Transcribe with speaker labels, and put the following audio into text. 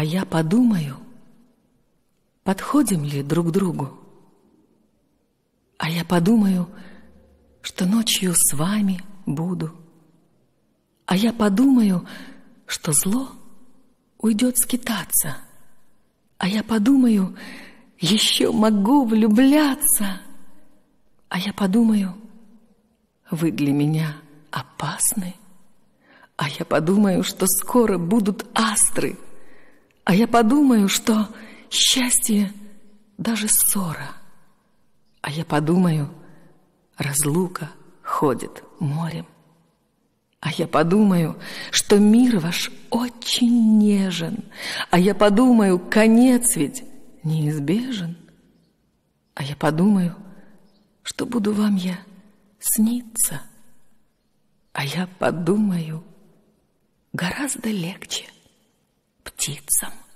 Speaker 1: А я подумаю, подходим ли друг другу. А я подумаю, что ночью с вами буду. А я подумаю, что зло уйдет скитаться. А я подумаю, еще могу влюбляться. А я подумаю, вы для меня опасны. А я подумаю, что скоро будут астры — а я подумаю, что счастье даже ссора. А я подумаю, разлука
Speaker 2: ходит
Speaker 1: морем. А я подумаю, что мир ваш очень нежен. А я подумаю, конец ведь неизбежен. А я подумаю, что буду вам я сниться. А я подумаю, гораздо легче –
Speaker 3: птицам.